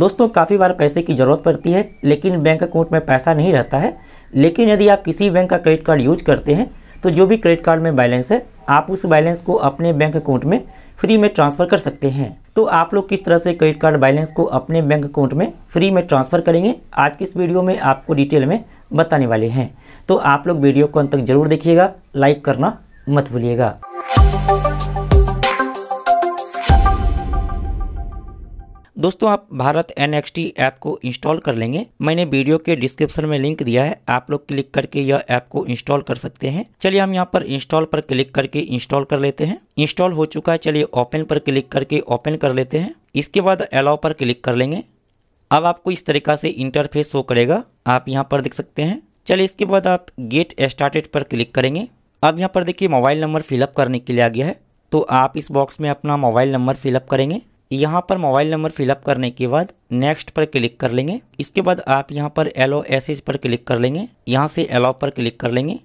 दोस्तों काफ़ी बार पैसे की ज़रूरत पड़ती है लेकिन बैंक अकाउंट में पैसा नहीं रहता है लेकिन यदि आप किसी बैंक का क्रेडिट कार्ड यूज करते हैं तो जो भी क्रेडिट कार्ड में बैलेंस है आप उस बैलेंस को अपने बैंक अकाउंट में फ्री में ट्रांसफ़र कर सकते हैं तो आप लोग किस तरह से क्रेडिट कार्ड बैलेंस को अपने बैंक अकाउंट में फ्री में ट्रांसफ़र करेंगे आज की इस वीडियो में आपको डिटेल में बताने वाले हैं तो आप लोग वीडियो को अंत तक जरूर देखिएगा लाइक करना मत भूलिएगा दोस्तों आप भारत एन ऐप को इंस्टॉल कर लेंगे मैंने वीडियो के डिस्क्रिप्शन में लिंक दिया है आप लोग क्लिक करके यह ऐप को इंस्टॉल कर सकते हैं चलिए हम यहाँ पर इंस्टॉल पर क्लिक करके इंस्टॉल कर लेते हैं इंस्टॉल हो चुका है चलिए ओपन पर क्लिक करके ओपन कर लेते हैं इसके बाद अलाव पर क्लिक कर लेंगे अब आपको इस तरीका से इंटरफेस शो करेगा आप यहाँ पर देख सकते हैं चलिए इसके बाद आप गेट स्टार्टेड पर क्लिक करेंगे अब यहाँ पर देखिए मोबाइल नंबर फिलअप करने के लिए आ गया है तो आप इस बॉक्स में अपना मोबाइल नंबर फिलअप करेंगे यहाँ पर मोबाइल नंबर फिलअप करने के बाद नेक्स्ट पर क्लिक कर लेंगे इसके बाद आप यहाँ पर एलो एस पर क्लिक कर लेंगे यहाँ से एलाओ पर क्लिक कर लेंगे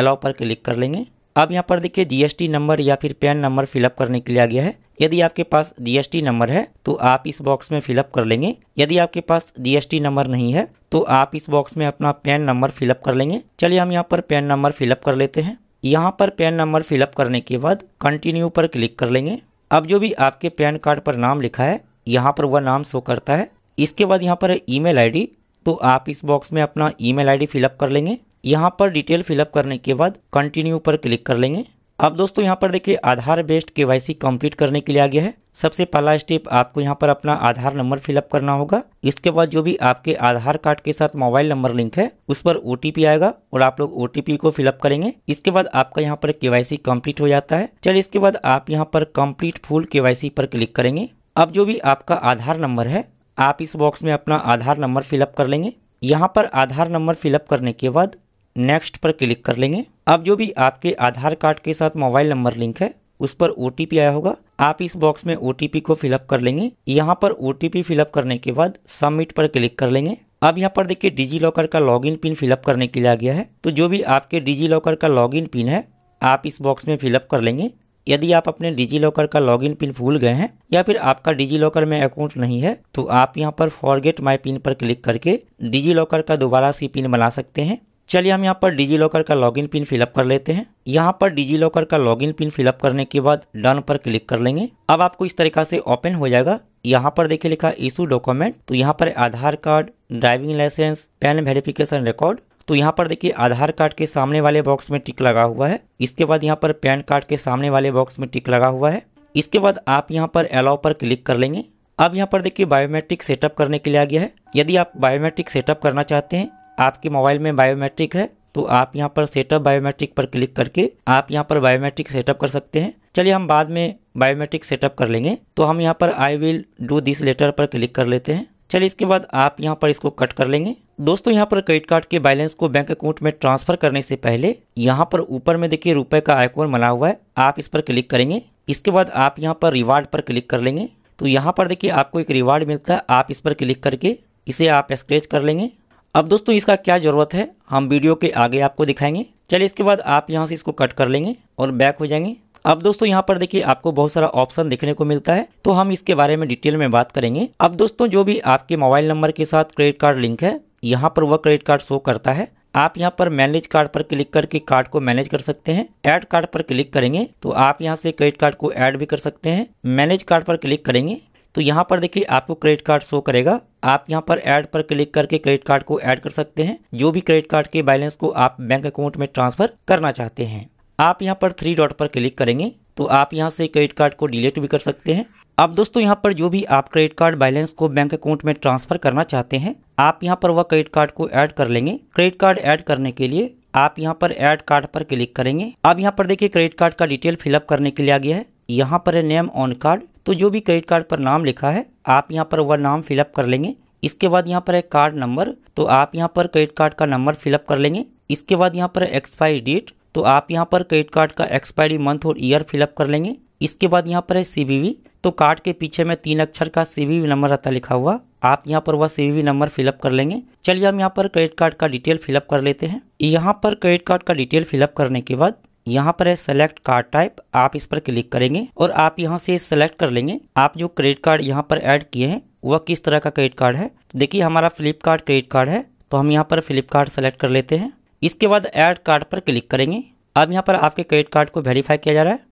एलाओ पर क्लिक कर लेंगे अब यहाँ पर देखिए जीएसटी नंबर या फिर पैन नंबर फिलअप करने के लिए आ गया है यदि आपके पास जीएसटी नंबर है तो आप इस बॉक्स में फिलअप कर लेंगे यदि आपके पास जीएसटी नंबर नहीं है तो आप इस बॉक्स में अपना पैन नंबर फिलअप कर लेंगे चलिए हम यहाँ पर पैन नंबर फिलअप कर लेते हैं यहाँ पर पैन नंबर फिलअप करने के बाद कंटिन्यू पर क्लिक कर लेंगे अब जो भी आपके पैन कार्ड पर नाम लिखा है यहाँ पर वह नाम शो करता है इसके बाद यहाँ पर है ईमेल आईडी तो आप इस बॉक्स में अपना ईमेल आईडी फिलअप कर लेंगे यहाँ पर डिटेल फिलअप करने के बाद कंटिन्यू पर क्लिक कर लेंगे अब दोस्तों यहाँ पर देखिए Aadhaar based K Y complete करने के लिए आ गया है सबसे पहला स्टेप आपको यहाँ पर अपना आधार नंबर फिलअप करना होगा इसके बाद जो भी आपके आधार कार्ड के साथ मोबाइल नंबर लिंक है उस पर ओ आएगा और आप लोग ओ को फिलअप करेंगे इसके बाद आपका यहाँ पर केवाईसी कंप्लीट हो जाता है चलिए इसके बाद आप यहाँ पर कम्प्लीट फुल सी पर क्लिक करेंगे अब जो भी आपका आधार नंबर है आप इस बॉक्स में अपना आधार नंबर फिलअप कर लेंगे यहाँ पर आधार नंबर फिलअप करने के बाद नेक्स्ट पर क्लिक कर लेंगे अब जो भी आपके आधार कार्ड के साथ मोबाइल नंबर लिंक है उस पर ओ आया होगा आप इस बॉक्स में ओ को फिलअप कर लेंगे यहाँ पर ओ फिलअप करने के बाद सबमिट पर क्लिक कर लेंगे अब यहाँ पर देखिए डिजी लॉकर का लॉगिन पिन फिलअप करने के लिए आ गया है तो जो भी आपके डिजी लॉकर का लॉगिन पिन है आप इस बॉक्स में फिलअप कर लेंगे यदि आप अपने डिजी लॉकर का लॉगिन पिन भूल गए हैं या फिर आपका डिजी लॉकर में अकाउंट नहीं है तो आप यहाँ पर फॉरगेट माई पिन पर क्लिक करके डिजी लॉकर का दोबारा सी पिन बना सकते हैं चलिए हम यहाँ पर डिजी लॉकर का लॉगिन पिन फिलअप कर लेते हैं यहाँ पर डिजी लॉकर का लॉगिन पिन फिलअप करने के बाद डन पर क्लिक कर लेंगे अब आपको इस तरीका से ओपन हो जाएगा यहाँ पर देखिए लिखा इशू डॉक्यूमेंट तो यहाँ पर Aadhaar card driving licence PAN verification record तो यहाँ पर देखिए आधार कार्ड के सामने वाले बॉक्स में टिक लगा हुआ है इसके बाद यहाँ पर पैन कार्ड के सामने वाले बॉक्स में टिक लगा हुआ है इसके बाद आप यहाँ पर अलाउ पर क्लिक कर लेंगे अब यहाँ पर देखिए बायोमेट्रिक सेटअप करने के लिए आ गया है यदि आप बायोमेट्रिक सेटअप करना चाहते हैं आपके मोबाइल में बायोमेट्रिक है तो आप यहाँ पर सेटअप बायोमेट्रिक पर क्लिक करके आप यहाँ पर बायोमेट्रिक सेटअप कर सकते हैं चलिए हम बाद में बायोमेट्रिक सेटअप कर लेंगे तो हम यहाँ पर I will do this later पर क्लिक कर लेते हैं चलिए इसके बाद आप यहाँ पर इसको कट कर लेंगे दोस्तों यहाँ पर क्रेडिट कार्ड के बैलेंस को बैंक अकाउंट में ट्रांसफर करने से पहले यहाँ पर ऊपर में देखिए रुपए का आइकोन बना हुआ है आप इस पर क्लिक करेंगे इसके बाद आप यहाँ पर रिवार्ड पर क्लिक कर लेंगे तो यहाँ पर देखिए आपको एक रिवार्ड मिलता है आप इस पर क्लिक करके इसे आप स्क्रेच कर लेंगे अब दोस्तों इसका क्या ज़रूरत है हम वीडियो के आगे आपको दिखाएंगे चलिए इसके बाद आप यहाँ से इसको कट कर लेंगे और बैक हो जाएंगे अब दोस्तों यहाँ पर देखिए आपको बहुत सारा ऑप्शन देखने को मिलता है तो हम इसके बारे में डिटेल में बात करेंगे अब दोस्तों जो भी आपके मोबाइल नंबर के साथ क्रेडिट कार्ड लिंक है यहाँ पर वह क्रेडिट कार्ड शो करता है आप यहाँ पर मैनेज कार्ड पर क्लिक करके कार्ड को मैनेज कर सकते हैं ऐड कार्ड पर क्लिक करेंगे तो आप यहाँ से क्रेडिट कार्ड को ऐड भी कर सकते हैं मैनेज कार्ड पर क्लिक करेंगे तो यहाँ पर देखिए आपको क्रेडिट कार्ड शो करेगा आप यहाँ पर ऐड पर क्लिक करके क्रेडिट कार्ड को ऐड कर सकते हैं जो भी क्रेडिट कार्ड के बैलेंस को आप बैंक अकाउंट में ट्रांसफर करना चाहते हैं आप यहाँ पर थ्री डॉट पर क्लिक करेंगे तो आप यहाँ से क्रेडिट कार्ड को डिलीट भी कर सकते हैं अब दोस्तों यहाँ पर जो भी आप क्रेडिट कार्ड बैलेंस को बैंक अकाउंट में ट्रांसफर करना चाहते हैं आप यहाँ पर वह क्रेडिट कार्ड को ऐड कर लेंगे क्रेडिट कार्ड ऐड करने के लिए आप यहाँ पर ऐड कार्ड पर क्लिक करेंगे अब यहाँ पर देखिए क्रेडिट कार्ड का डिटेल फिलअप करने के लिए आ गया है यहाँ पर है नेम ऑन कार्ड तो जो भी क्रेडिट कार्ड पर नाम लिखा है आप यहाँ पर वह नाम फिलअप कर लेंगे इसके बाद यहाँ पर है कार्ड नंबर तो आप यहाँ पर क्रेडिट कार्ड का नंबर फिलअप कर लेंगे इसके बाद यहाँ पर एक्सपायरी डेट तो आप यहाँ पर क्रेडिट कार्ड का एक्सपायरी मंथ और ईयर फिलअप कर लेंगे इसके बाद यहाँ पर है सीवीवी तो कार्ड के पीछे में तीन अक्षर का सीवीवी नंबर रहता लिखा हुआ आप यहाँ पर वह सीवीवी नंबर फिलअप कर लेंगे चलिए हम यहाँ पर क्रेडिट कार्ड का डिटेल फिलअप कर लेते हैं यहाँ पर क्रेडिट कार्ड का डिटेल फिलअप करने के बाद यहाँ पर है सेलेक्ट कार्ड टाइप आप इस पर क्लिक करेंगे और आप यहाँ से सेलेक्ट कर लेंगे आप जो क्रेडिट कार्ड यहाँ पर ऐड किए हैं वह किस तरह का क्रेडिट कार्ड है देखिए हमारा फ्लिपकार्ट क्रेडिट कार्ड है तो हम यहाँ पर फ्लिपकार्ट सेलेक्ट कर लेते हैं इसके बाद ऐड कार्ड पर क्लिक करेंगे अब यहाँ पर आपके क्रेडिट कार्ड को वेरीफाई किया जा रहा है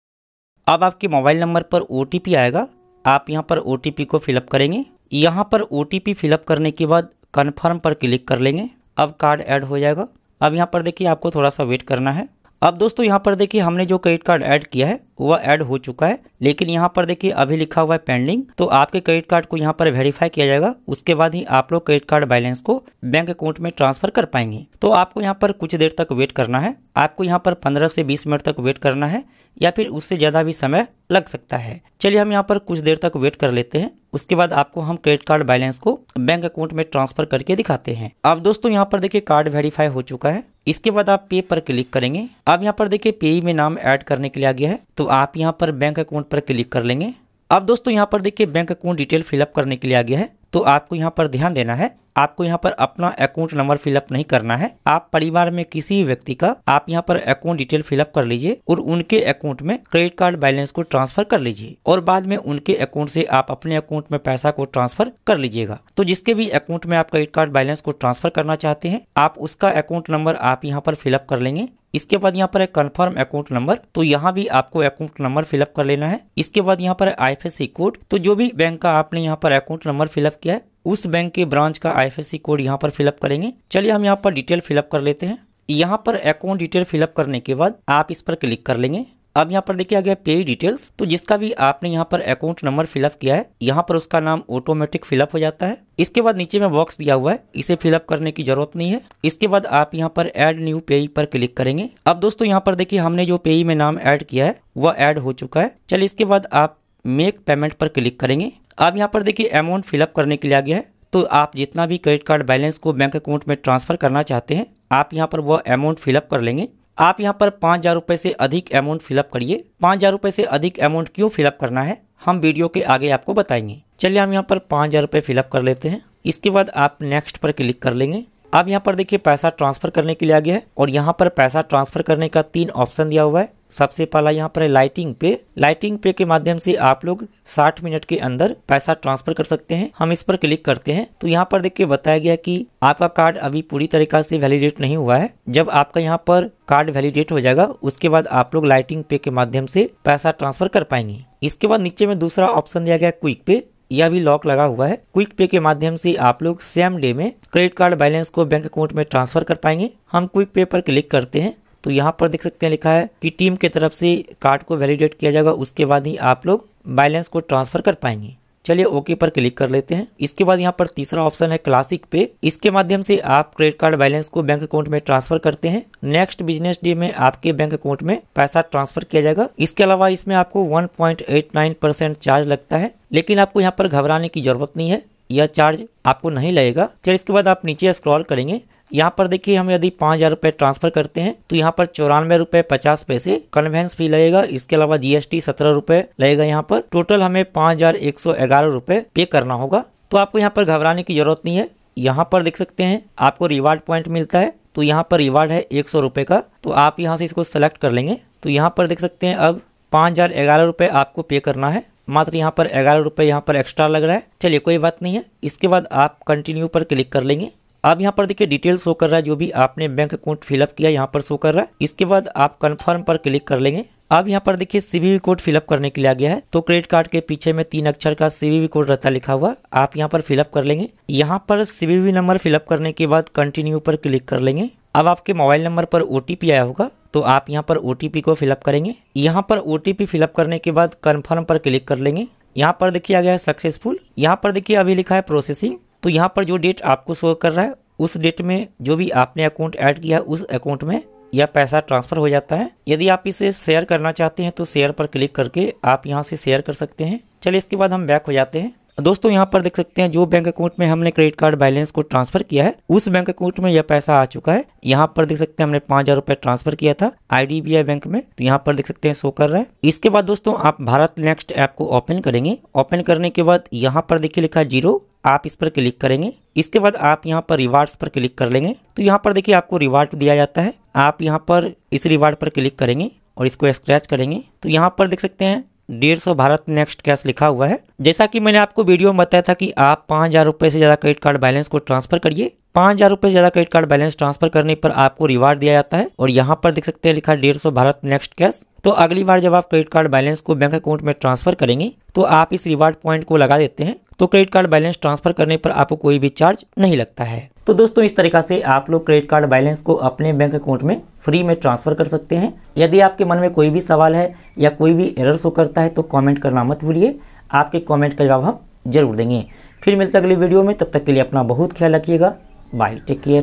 अब आपके मोबाइल नंबर पर ओ आएगा आप यहाँ पर ओ को फिलअप करेंगे यहाँ पर ओ फिलअप करने के बाद कन्फर्म पर क्लिक कर लेंगे अब कार्ड ऐड हो जाएगा अब यहाँ पर देखिए आपको थोड़ा सा वेट करना है अब दोस्तों यहाँ पर देखिए हमने जो क्रेडिट कार्ड ऐड किया है वह ऐड हो चुका है लेकिन यहाँ पर देखिए अभी लिखा हुआ है पेंडिंग तो आपके क्रेडिट कार्ड को यहाँ पर वेरीफाई किया जाएगा उसके बाद ही आप लोग क्रेडिट कार्ड बैलेंस को बैंक अकाउंट में ट्रांसफर कर पाएंगे तो आपको यहाँ पर कुछ देर तक वेट करना है आपको यहाँ पर पंद्रह से बीस मिनट तक वेट करना है या फिर उससे ज़्यादा भी समय लग सकता है चलिए हम यहाँ पर कुछ देर तक वेट कर लेते हैं उसके बाद आपको हम क्रेडिट कार्ड बैलेंस को बैंक अकाउंट में ट्रांसफर करके दिखाते हैं अब दोस्तों यहाँ पर देखिए कार्ड वेरीफाई हो चुका है इसके बाद आप पे पर क्लिक करेंगे अब यहाँ पर देखिए पे में नाम ऐड करने के लिए आ गया है तो आप यहाँ पर बैंक अकाउंट पर क्लिक कर लेंगे अब दोस्तों यहाँ पर देखिए बैंक अकाउंट डिटेल फिलअप करने के लिए आ गया है तो आपको यहाँ पर ध्यान देना है आपको यहाँ पर अपना अकाउंट नंबर फिलअप नहीं करना है आप परिवार में किसी भी व्यक्ति का आप यहाँ पर अकाउंट डिटेल फिलअप कर लीजिए और उनके अकाउंट में क्रेडिट कार्ड बैलेंस को ट्रांसफर कर लीजिए और बाद में उनके अकाउंट से आप अपने अकाउंट में पैसा को ट्रांसफर कर लीजिएगा तो जिसके भी अकाउंट में आप क्रेडिट कार्ड बैलेंस को ट्रांसफर करना चाहते हैं आप उसका अकाउंट नंबर आप यहाँ पर फिलअप कर लेंगे इसके बाद यहाँ पर है कन्फर्म अकाउंट नंबर तो यहाँ भी आपको अकाउंट नंबर फिलअप कर लेना है इसके बाद यहाँ पर आई कोड तो जो भी बैंक का आपने यहाँ पर अकाउंट नंबर फिलअप किया है उस बैंक के ब्रांच का आई कोड यहाँ पर फिलअप करेंगे चलिए हम यहाँ पर डिटेल फिलअप कर लेते हैं यहाँ पर अकाउंट डिटेल फिलअप करने के बाद आप इस पर क्लिक कर लेंगे अब यहाँ पर देखिए आ गया पे डिटेल्स तो जिसका भी आपने यहाँ पर अकाउंट नंबर फिलअप किया है यहाँ पर उसका नाम ऑटोमेटिक फिलअप हो जाता है इसके बाद नीचे में बॉक्स दिया हुआ है इसे फिलअप करने की जरूरत नहीं है इसके बाद आप यहाँ पर एड न्यू पेई पर क्लिक करेंगे अब दोस्तों यहाँ पर देखिए हमने जो पेई में नाम एड किया है वह एड हो चुका है चलिए इसके बाद आप मेक पेमेंट पर क्लिक करेंगे अब यहाँ पर देखिए अमाउंट फिलअप करने के लिए आ गया है तो आप जितना भी क्रेडिट कार्ड बैलेंस को बैंक अकाउंट में ट्रांसफर करना चाहते हैं आप यहाँ पर वह अमाउंट फिलअप कर लेंगे आप यहाँ पर पाँच हज़ार रुपये से अधिक अमाउंट फिलअप करिए पाँच हज़ार रुपये से अधिक अमाउंट क्यों फिलअप करना है हम वीडियो के आगे आपको बताएंगे चलिए हम यहाँ पर पाँच हज़ार रुपये फिलअप कर लेते हैं इसके बाद आप नेक्स्ट पर क्लिक कर लेंगे अब यहाँ पर देखिए पैसा ट्रांसफ़र करने के लिए आ गया है और यहाँ पर पैसा ट्रांसफ़र करने का तीन ऑप्शन दिया हुआ है सबसे पहला यहाँ पर है लाइटिंग पे लाइटिंग पे के माध्यम से आप लोग 60 मिनट के अंदर पैसा ट्रांसफर कर सकते हैं हम इस पर क्लिक करते हैं तो यहाँ पर देखिए बताया गया कि आपका कार्ड अभी पूरी तरीका से वैलिडेट नहीं हुआ है जब आपका यहाँ पर कार्ड वैलिडेट हो जाएगा उसके बाद आप लोग लाइटिंग पे के माध्यम से पैसा ट्रांसफर कर पाएंगे इसके बाद नीचे में दूसरा ऑप्शन दिया गया क्विक पे यह भी लॉक लगा हुआ है क्विक पे के माध्यम से आप लोग सेम डे में क्रेडिट कार्ड बैलेंस को बैंक अकाउंट में ट्रांसफर कर पाएंगे हम क्विक पे पर क्लिक करते हैं तो यहाँ पर देख सकते हैं लिखा है कि टीम के तरफ से कार्ड को वैलिडेट किया जाएगा उसके बाद ही आप लोग बैलेंस को ट्रांसफर कर पाएंगे चलिए ओके पर क्लिक कर लेते हैं इसके बाद यहाँ पर तीसरा ऑप्शन है क्लासिक पे इसके माध्यम से आप क्रेडिट कार्ड बैलेंस को बैंक अकाउंट में ट्रांसफर करते हैं नेक्स्ट बिजनेस डे में आपके बैंक अकाउंट में पैसा ट्रांसफर किया जाएगा इसके अलावा इसमें आपको 1.89 परसेंट चार्ज लगता है लेकिन आपको यहाँ पर घबराने की जरूरत नहीं है यह चार्ज आपको नहीं लगेगा चलिए इसके बाद आप नीचे स्क्रॉल करेंगे यहाँ पर देखिए हम यदि पाँच हजार रुपये ट्रांसफर करते हैं तो यहाँ पर चौरानवे रुपये पचास पैसे कन्वेंस फी लगेगा इसके अलावा जीएसटी सत्रह रुपये लगेगा यहाँ पर टोटल हमें पाँच हजार एक सौ ग्यारह रुपये पे करना होगा तो आपको यहाँ पर घबराने की जरूरत नहीं है यहाँ पर देख सकते हैं आपको रिवार्ड पॉइंट मिलता है तो यहाँ पर रिवार्ड है एक सौ रुपये का तो आप यहाँ से इसको सेलेक्ट कर लेंगे तो यहाँ पर देख सकते हैं अब पाँच हजार ग्यारह रुपये आपको पे करना है मात्र यहाँ पर ग्यारह रुपये यहाँ पर एक्स्ट्रा लग रहा है चलिए कोई बात नहीं है इसके बाद आप कंटिन्यू पर क्लिक कर लेंगे अब यहाँ पर देखिए डिटेल शो कर रहा है जो भी आपने बैंक अकाउंट फिलअप किया यहाँ पर शो कर रहा है इसके बाद आप कन्फर्म पर क्लिक कर लेंगे अब यहाँ पर देखिए सीवीवी कोड फिलअप करने के लिए आ गया है तो क्रेडिट कार्ड के पीछे में तीन अक्षर का सीवीवी कोड रहता लिखा हुआ आप यहाँ पर फिलअप कर लेंगे यहाँ पर सीवीवी नंबर फिलअप करने के बाद कंटिन्यू पर क्लिक कर लेंगे अब आपके मोबाइल नंबर पर ओ आया होगा तो आप यहाँ पर ओ को फिलअप करेंगे यहाँ पर ओ फिलअप करने के बाद कन्फर्म पर क्लिक कर लेंगे यहाँ पर देखिए आ गया है सक्सेसफुल यहाँ पर देखिए अभी लिखा है प्रोसेसिंग तो यहाँ पर जो डेट आपको शो कर रहा है उस डेट में जो भी आपने अकाउंट ऐड किया उस अकाउंट में यह पैसा ट्रांसफर हो जाता है यदि आप इसे शेयर करना चाहते हैं तो शेयर पर क्लिक करके आप यहाँ से शेयर कर सकते हैं चलिए इसके बाद हम बैक हो जाते हैं दोस्तों यहाँ पर देख सकते हैं जो बैंक अकाउंट में हमने क्रेडिट कार्ड बैलेंस को ट्रांसफर किया है उस बैंक अकाउंट में यह पैसा आ चुका है यहाँ पर देख सकते हैं हमने पांच हजार रुपए ट्रांसफर किया था आईडीबीआई बैंक में तो यहाँ पर देख सकते हैं शो कर रहा है इसके बाद दोस्तों आप भारत नेक्स्ट ऐप को ओपन करेंगे ओपन करने के बाद यहाँ पर देखिए लिखा जीरो आप इस पर क्लिक करेंगे इसके बाद आप यहाँ पर रिवार्ड्स पर क्लिक कर लेंगे तो यहाँ पर देखिए आपको रिवार्ड दिया जाता है आप यहाँ पर इस रिवार्ड पर क्लिक करेंगे और इसको स्क्रैच करेंगे तो यहाँ पर देख सकते हैं डेढ़ सौ भारत नेक्स्ट कैश लिखा हुआ है जैसा कि मैंने आपको वीडियो में बताया था कि आप पाँच हज़ार रुपये से ज़्यादा क्रेडिट कार्ड बैलेंस को ट्रांसफर करिए पाँच हज़ार रुपये से ज़्यादा क्रेडिट कार्ड बैलेंस ट्रांसफर करने पर आपको रिवार्ड दिया जाता है और यहाँ पर देख सकते हैं लिखा डेढ़ सौ भारत नेक्स्ट कैश तो अगली बार जब आप क्रेडिट कार्ड बैलेंस को बैंक अकाउंट में ट्रांसफर करेंगे तो आप इस रिवार्ड पॉइंट को लगा देते हैं तो क्रेडिट कार्ड बैलेंस ट्रांसफर करने पर आपको कोई भी चार्ज नहीं लगता है तो दोस्तों इस तरीका से आप लोग क्रेडिट कार्ड बैलेंस को अपने बैंक अकाउंट में फ्री में ट्रांसफर कर सकते हैं यदि आपके मन में कोई भी सवाल है या कोई भी एरर शो करता है तो कॉमेंट करना मत भूलिए आपके कॉमेंट का जवाब हम जरूर देंगे फिर मिलते अगली वीडियो में तब तक के लिए अपना बहुत ख्याल रखिएगा बाय टेक केयर